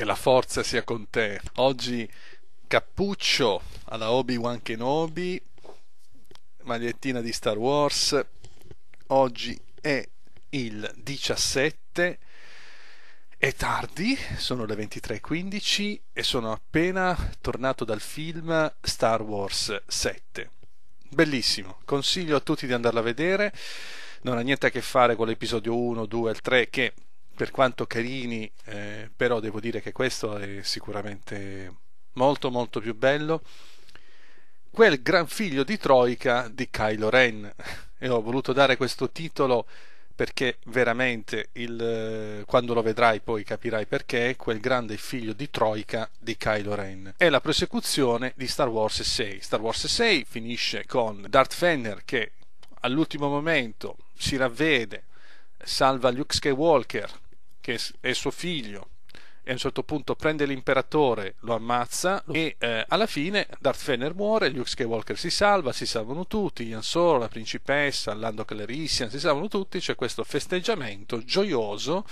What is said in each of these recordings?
che la forza sia con te. Oggi cappuccio alla Obi-Wan Kenobi, magliettina di Star Wars. Oggi è il 17. È tardi, sono le 23.15 e sono appena tornato dal film Star Wars 7. Bellissimo, consiglio a tutti di andarla a vedere. Non ha niente a che fare con l'episodio 1, 2 e 3 che per quanto carini, eh, però devo dire che questo è sicuramente molto molto più bello. Quel gran figlio di Troica di Kylo Ren. E ho voluto dare questo titolo perché veramente il, eh, quando lo vedrai poi capirai perché quel grande figlio di Troica di Kylo Ren è la prosecuzione di Star Wars 6 Star Wars 6 finisce con Darth Fenner che all'ultimo momento si ravvede salva Luke Skywalker che è suo figlio e a un certo punto prende l'imperatore, lo ammazza e eh, alla fine Darth Vader muore, Luke Skywalker si salva, si salvano tutti, Ian Solo, la principessa, Lando Calrissian, si salvano tutti, c'è questo festeggiamento gioioso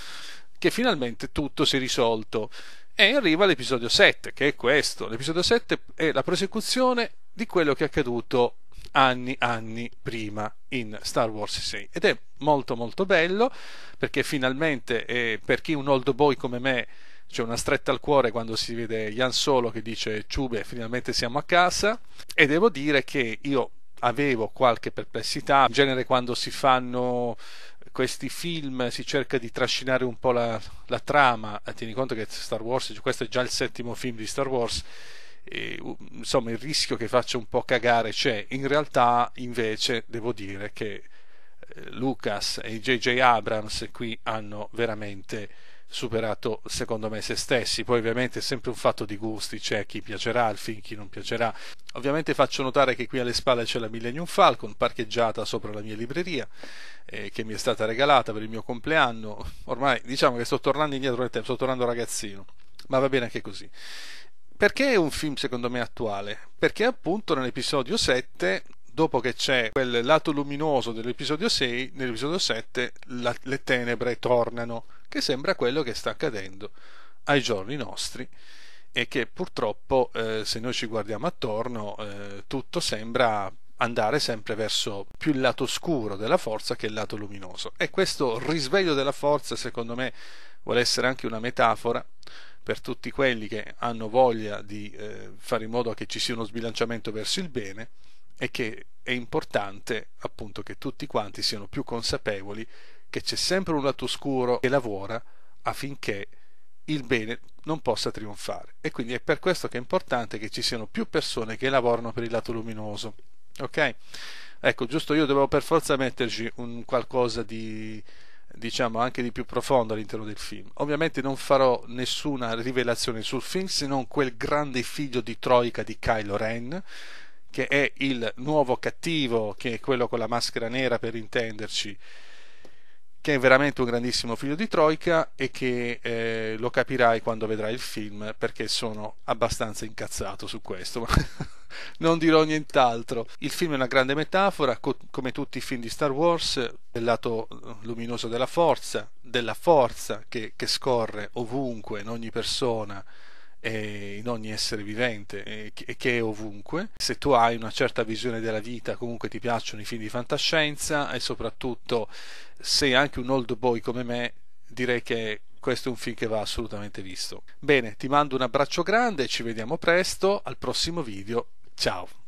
che finalmente tutto si è risolto e arriva l'episodio 7 che è questo, l'episodio 7 è la prosecuzione di quello che è accaduto anni anni prima in Star Wars 6 ed è molto molto bello perché finalmente eh, per chi è un old boy come me c'è una stretta al cuore quando si vede Jan Solo che dice Ciube finalmente siamo a casa e devo dire che io avevo qualche perplessità in genere quando si fanno questi film si cerca di trascinare un po' la, la trama eh, tieni conto che Star Wars cioè, questo è già il settimo film di Star Wars e, insomma il rischio che faccia un po' cagare c'è in realtà invece devo dire che eh, Lucas e JJ Abrams qui hanno veramente superato secondo me se stessi poi ovviamente è sempre un fatto di gusti c'è chi piacerà il film chi non piacerà ovviamente faccio notare che qui alle spalle c'è la Millennium Falcon parcheggiata sopra la mia libreria eh, che mi è stata regalata per il mio compleanno ormai diciamo che sto tornando indietro nel tempo sto tornando ragazzino ma va bene anche così perché è un film secondo me attuale? Perché appunto nell'episodio 7 dopo che c'è quel lato luminoso dell'episodio 6, nell'episodio 7 la, le tenebre tornano, che sembra quello che sta accadendo ai giorni nostri e che purtroppo eh, se noi ci guardiamo attorno eh, tutto sembra andare sempre verso più il lato scuro della forza che il lato luminoso. E questo risveglio della forza, secondo me, vuole essere anche una metafora per tutti quelli che hanno voglia di eh, fare in modo che ci sia uno sbilanciamento verso il bene e che è importante appunto che tutti quanti siano più consapevoli che c'è sempre un lato scuro che lavora affinché il bene non possa trionfare. E quindi è per questo che è importante che ci siano più persone che lavorano per il lato luminoso ok? Ecco, giusto io dovevo per forza metterci un qualcosa di diciamo anche di più profondo all'interno del film. Ovviamente non farò nessuna rivelazione sul film se non quel grande figlio di Troica di Kylo Ren che è il nuovo cattivo, che è quello con la maschera nera per intenderci, che è veramente un grandissimo figlio di Troika e che eh, lo capirai quando vedrai il film perché sono abbastanza incazzato su questo, non dirò nient'altro. Il film è una grande metafora, co- come tutti i film di Star Wars, del lato eh, luminoso della forza, della forza che, che scorre ovunque in ogni persona in ogni essere vivente e che è ovunque. Se tu hai una certa visione della vita, comunque ti piacciono i film di fantascienza e soprattutto sei anche un old boy come me, direi che questo è un film che va assolutamente visto. Bene, ti mando un abbraccio grande, ci vediamo presto al prossimo video. Ciao.